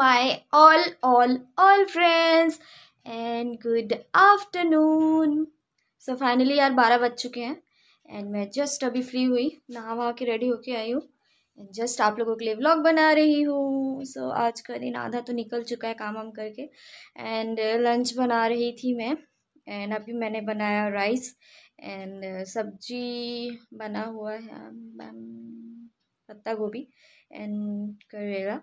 my all, all, all friends and good afternoon. So finally यार बारह बज चुके हैं and मैं just अभी free हुई नहा वहा के ready होके आई हूँ एंड जस्ट आप लोगों के लिए ब्लॉग बना रही हूँ सो so, आज का दिन आधा तो निकल चुका है काम वाम करके एंड लंच बना रही थी मैं एंड अभी मैंने बनाया राइस एंड सब्जी बना हुआ है um, पत्ता गोभी एंड करेला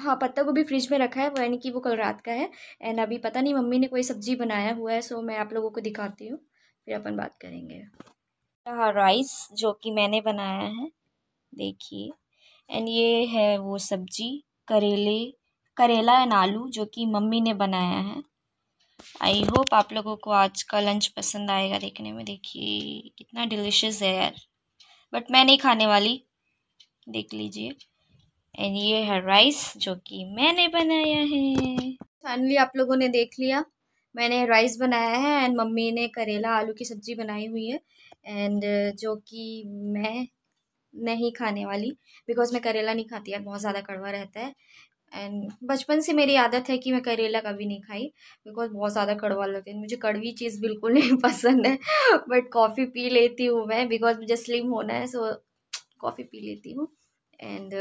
हाँ पत्ता गोभी फ्रिज में रखा है यानी कि वो कल रात का है एंड अभी पता नहीं मम्मी ने कोई सब्जी बनाया हुआ है सो मैं आप लोगों को दिखाती हूँ फिर अपन बात करेंगे हाँ राइस जो कि मैंने बनाया है देखिए एंड ये है वो सब्जी करेले करेला एंड आलू जो कि मम्मी ने बनाया है आई होप आप लोगों को आज का लंच पसंद आएगा देखने में देखिए कितना डिलिशियस है यार बट मैं नहीं खाने वाली देख लीजिए एंड ये है राइस जो कि मैंने बनाया है फाइनली आप लोगों ने देख लिया मैंने राइस बनाया है एंड मम्मी ने करेला आलू की सब्ज़ी बनाई हुई है एंड जो कि मैं नहीं खाने वाली बिकॉज़ मैं करेला नहीं खाती यार बहुत ज़्यादा कड़वा रहता है एंड बचपन से मेरी आदत है कि मैं करेला कभी नहीं खाई बिकॉज बहुत ज़्यादा कड़वा लगता है मुझे कड़वी चीज़ बिल्कुल नहीं पसंद है बट कॉफ़ी पी लेती हूँ मैं बिकॉज मुझे स्लिम होना है सो so, कॉफ़ी पी लेती हूँ एंड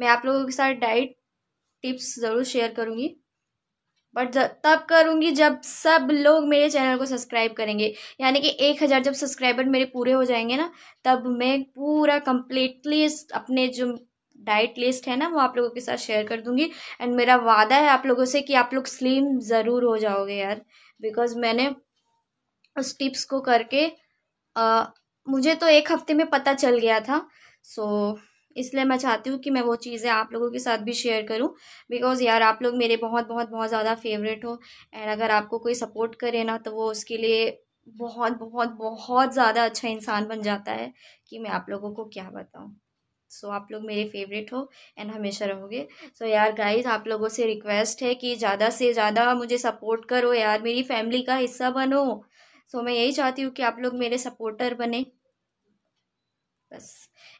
मैं आप लोगों के साथ डाइट टिप्स ज़रूर शेयर करूँगी बट तब करूँगी जब सब लोग मेरे चैनल को सब्सक्राइब करेंगे यानी कि एक हज़ार जब सब्सक्राइबर मेरे पूरे हो जाएंगे ना तब मैं पूरा कम्प्लीटली अपने जो डाइट लिस्ट है ना वो आप लोगों के साथ शेयर कर दूंगी एंड मेरा वादा है आप लोगों से कि आप लोग स्लिम ज़रूर हो जाओगे यार बिकॉज मैंने उस टिप्स को करके आ, मुझे तो एक हफ्ते में पता चल गया था सो so, इसलिए मैं चाहती हूँ कि मैं वो चीज़ें आप लोगों के साथ भी शेयर करूँ बिकॉज़ यार आप लोग मेरे बहुत बहुत बहुत ज़्यादा फेवरेट हो एंड अगर आपको कोई सपोर्ट करे ना तो वो उसके लिए बहुत बहुत बहुत ज़्यादा अच्छा इंसान बन जाता है कि मैं आप लोगों को क्या बताऊँ सो so, आप लोग मेरे फेवरेट हो एंड हमेशा रहोगे सो so, यार गाइस आप लोगों से रिक्वेस्ट है कि ज़्यादा से ज़्यादा मुझे सपोर्ट करो यार मेरी फैमिली का हिस्सा बनो सो so, मैं यही चाहती हूँ कि आप लोग मेरे सपोर्टर बने बस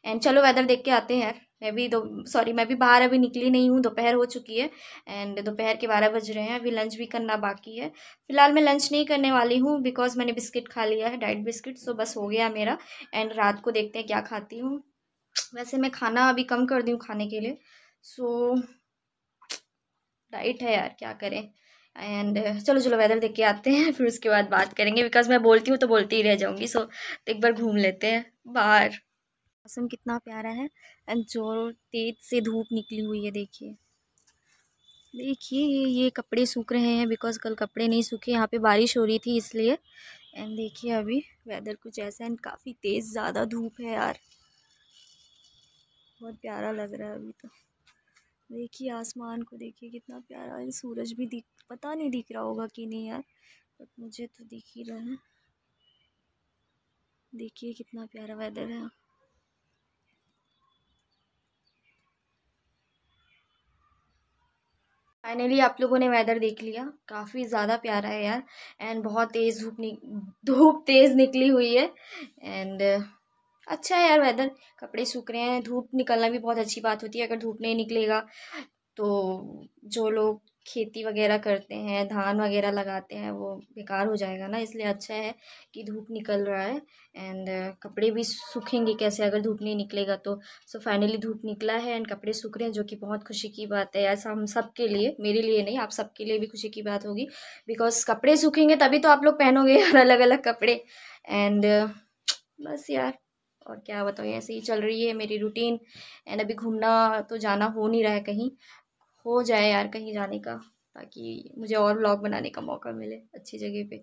एंड चलो वेदर देख के आते हैं मैं भी दो सॉरी मैं भी बाहर अभी निकली नहीं हूँ दोपहर हो चुकी है एंड दोपहर के बारह बज रहे हैं अभी लंच भी करना बाकी है फिलहाल मैं लंच नहीं करने वाली हूँ बिकॉज मैंने बिस्किट खा लिया है डाइट बिस्किट सो बस हो गया मेरा एंड रात को देखते हैं क्या खाती हूँ वैसे मैं खाना अभी कम कर दी हूँ खाने के लिए सो so, डाइट है यार क्या करें एंड चलो चलो वेदर देख के आते हैं फिर उसके बाद बात करेंगे बिकॉज मैं बोलती हूँ तो बोलती ही रह जाऊँगी सो so, एक बार घूम लेते हैं बाहर मौसम कितना प्यारा है एंड जोर तेज से धूप निकली हुई है देखिए देखिए ये कपड़े सूख रहे हैं बिकॉज कल कपड़े नहीं सूखे यहाँ पे बारिश हो रही थी इसलिए एंड देखिए अभी वेदर कुछ ऐसा एंड काफ़ी तेज़ ज़्यादा धूप है यार बहुत प्यारा लग रहा है अभी तो देखिए आसमान को देखिए कितना प्यारा है सूरज भी दिख पता नहीं दिख रहा होगा कि नहीं यार बट मुझे तो दिख ही रहा है देखिए कितना प्यारा वेदर है फाइनली आप लोगों ने वेदर देख लिया काफ़ी ज़्यादा प्यारा है यार एंड बहुत तेज़ धूप धूप तेज़ निकली हुई है एंड अच्छा है यार वेदर कपड़े सूख रहे हैं धूप निकलना भी बहुत अच्छी बात होती है अगर धूप नहीं निकलेगा तो जो लोग खेती वगैरह करते हैं धान वगैरह लगाते हैं वो बेकार हो जाएगा ना इसलिए अच्छा है कि धूप निकल रहा है एंड uh, कपड़े भी सूखेंगे कैसे अगर धूप नहीं निकलेगा तो सो फाइनली धूप निकला है एंड कपड़े सूख रहे हैं जो कि बहुत खुशी की बात है ऐसा हम सब के लिए मेरे लिए नहीं आप सबके लिए भी खुशी की बात होगी बिकॉज कपड़े सूखेंगे तभी तो आप लोग पहनोगे यार अलग अलग कपड़े एंड uh, बस यार और क्या बताऊँ ऐसे ही चल रही है मेरी रूटीन एंड अभी घूमना तो जाना हो नहीं रहा है कहीं हो जाए यार कहीं जाने का ताकि मुझे और व्लॉग बनाने का मौका मिले अच्छी जगह पे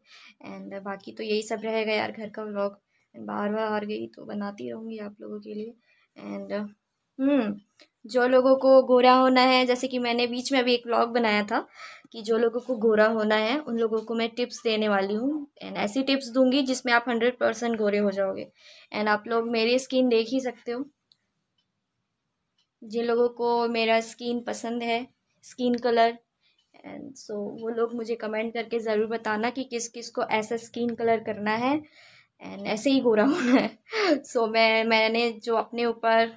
एंड बाकी तो यही सब रहेगा यार घर का व्लॉग एंड बाहर बाहर गई तो बनाती रहूँगी आप लोगों के लिए एंड हम्म, जो लोगों को गोरा होना है जैसे कि मैंने बीच में अभी एक व्लॉग बनाया था कि जो लोगों को गोरा होना है उन लोगों को मैं टिप्स देने वाली हूँ एंड ऐसी टिप्स दूंगी जिसमें आप हंड्रेड परसेंट गोरे हो जाओगे एंड आप लोग मेरी स्किन देख ही सकते हो जिन लोगों को मेरा स्किन पसंद है स्किन कलर एंड सो वो लोग मुझे कमेंट करके ज़रूर बताना कि किस किस को ऐसा स्किन कलर करना है एंड ऐसे ही गोरा होना है सो so, मैं मैंने जो अपने ऊपर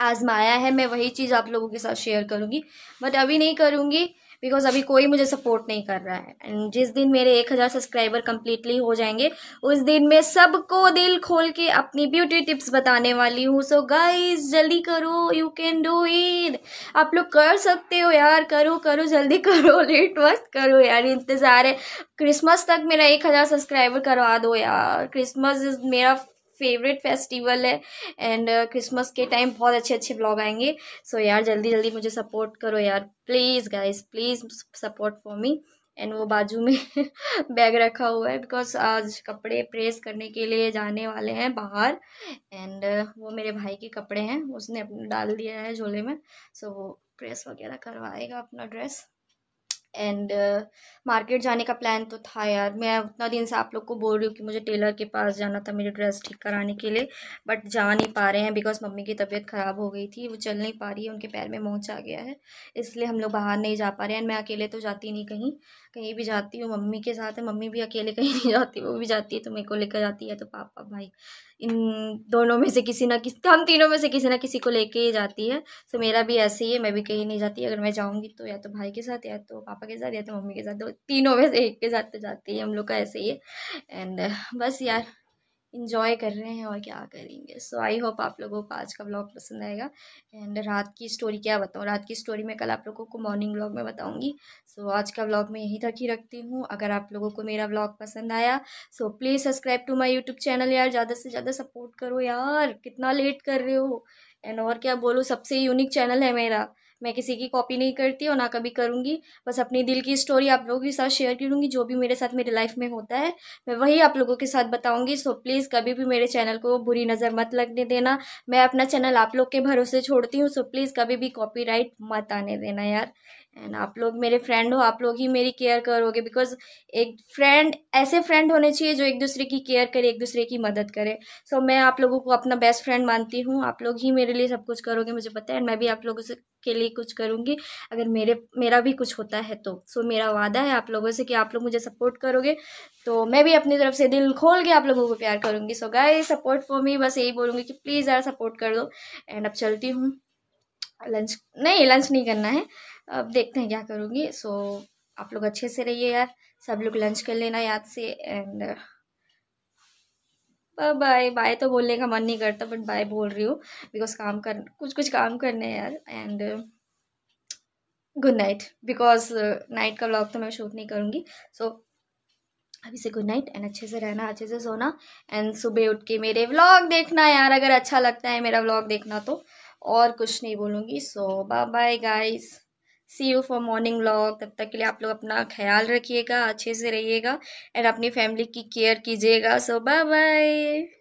आजमाया है मैं वही चीज़ आप लोगों के साथ शेयर करूँगी बट अभी नहीं करूँगी बिकॉज अभी कोई मुझे सपोर्ट नहीं कर रहा है एंड जिस दिन मेरे एक हज़ार सब्सक्राइबर कम्प्लीटली हो जाएंगे उस दिन मैं सबको दिल खोल के अपनी ब्यूटी टिप्स बताने वाली हूँ सो गाइज जल्दी करो यू कैन डू इट आप लोग कर सकते हो यार करो करो जल्दी करो लेट वक्त करो यार इंतज़ार है क्रिसमस तक मेरा एक हज़ार सब्सक्राइबर करवा दो यार क्रिसमस इज़ मेरा फेवरेट फेस्टिवल है एंड क्रिसमस uh, के टाइम बहुत अच्छे अच्छे ब्लॉग आएंगे सो so, यार जल्दी जल्दी मुझे सपोर्ट करो यार please guys please support for me and वो बाजू में बैग रखा हुआ है बिकॉज आज कपड़े प्रेस करने के लिए जाने वाले हैं बाहर एंड uh, वो मेरे भाई के कपड़े हैं उसने अपने डाल दिया है झोले में सो so, वो प्रेस वगैरह करवाएगा अपना ड्रेस एंड मार्केट जाने का प्लान तो था यार मैं उतना दिन से आप लोग को बोल रही हूँ कि मुझे टेलर के पास जाना था मेरी ड्रेस ठीक कराने के लिए बट जा नहीं पा रहे हैं बिकॉज मम्मी की तबीयत ख़राब हो गई थी वो चल नहीं पा रही है उनके पैर में मोच आ गया है इसलिए हम लोग बाहर नहीं जा पा रहे हैं मैं अकेले तो जाती नहीं कहीं कहीं भी जाती हूँ मम्मी के साथ है मम्मी भी अकेले कहीं नहीं जाती वो भी जाती है तो मेरे को लेकर जाती है तो पापा भाई इन दोनों में से किसी ना किसी हम तीनों में से किसी ना किसी को लेके ही जाती है तो मेरा भी ऐसे ही है मैं भी कहीं नहीं जाती अगर मैं जाऊँगी तो या तो भाई के साथ या तो पापा पापा के साथ या तो मम्मी के साथ तो तीनों में से एक के साथ तो जाती है हम लोग का ऐसे ही एंड uh, बस यार इन्जॉय कर रहे हैं और क्या करेंगे सो आई होप आप लोगों को आज का ब्लॉग पसंद आएगा एंड रात की स्टोरी क्या बताऊँ रात की स्टोरी मैं कल आप लोगों को मॉर्निंग ब्लॉग में बताऊँगी सो आज का ब्लॉग मैं यहीं तक ही रखती हूँ अगर आप लोगों को मेरा ब्लॉग पसंद आया so please subscribe to my YouTube channel यार ज़्यादा से ज़्यादा सपोर्ट करो यार कितना लेट कर रहे हो एंड और क्या बोलो सबसे यूनिक चैनल है मेरा मैं किसी की कॉपी नहीं करती और ना कभी करूँगी बस अपनी दिल की स्टोरी आप लोगों के साथ शेयर करूँगी जो भी मेरे साथ मेरी लाइफ में होता है मैं वही आप लोगों के साथ बताऊँगी सो प्लीज़ कभी भी मेरे चैनल को बुरी नज़र मत लगने देना मैं अपना चैनल आप लोग के भरोसे छोड़ती हूँ सो प्लीज़ कभी भी कॉपी मत आने देना यार एंड आप लोग मेरे फ्रेंड हो आप लोग ही मेरी केयर करोगे बिकॉज एक फ्रेंड ऐसे फ्रेंड होने चाहिए जो एक दूसरे की केयर करे एक दूसरे की मदद करे सो so, मैं आप लोगों को अपना बेस्ट फ्रेंड मानती हूँ आप लोग ही मेरे लिए सब कुछ करोगे मुझे पता है एंड मैं भी आप लोगों से के लिए कुछ करूँगी अगर मेरे मेरा भी कुछ होता है तो सो so, मेरा वादा है आप लोगों से कि आप लोग मुझे सपोर्ट करोगे तो मैं भी अपनी तरफ से दिल खोल के आप लोगों को प्यार करूँगी सो गाय सपोर्ट फॉर मी बस यही बोलूँगी कि प्लीज़ यार सपोर्ट कर दो एंड अब चलती हूँ लंच नहीं लंच नहीं करना है अब देखते हैं क्या करूँगी सो आप लोग अच्छे से रहिए यार सब लोग लंच कर लेना याद से एंड बाय बाय तो बोलने का मन नहीं करता बट बाय बोल रही हूँ बिकॉज काम कर कुछ कुछ काम करने हैं यार and good night because night का व्लॉग तो मैं शूट नहीं करूँगी सो so, अभी से गुड नाइट एंड अच्छे से रहना अच्छे से सोना एंड सुबह उठ के मेरे व्लॉग देखना यार अगर अच्छा लगता है मेरा व्लॉग देखना तो और कुछ नहीं बोलूँगी so bye bye see you for morning vlog तब तक के लिए आप लोग अपना ख्याल रखिएगा अच्छे से रहिएगा एंड अपनी फैमिली की केयर कीजिएगा सो बाय बाय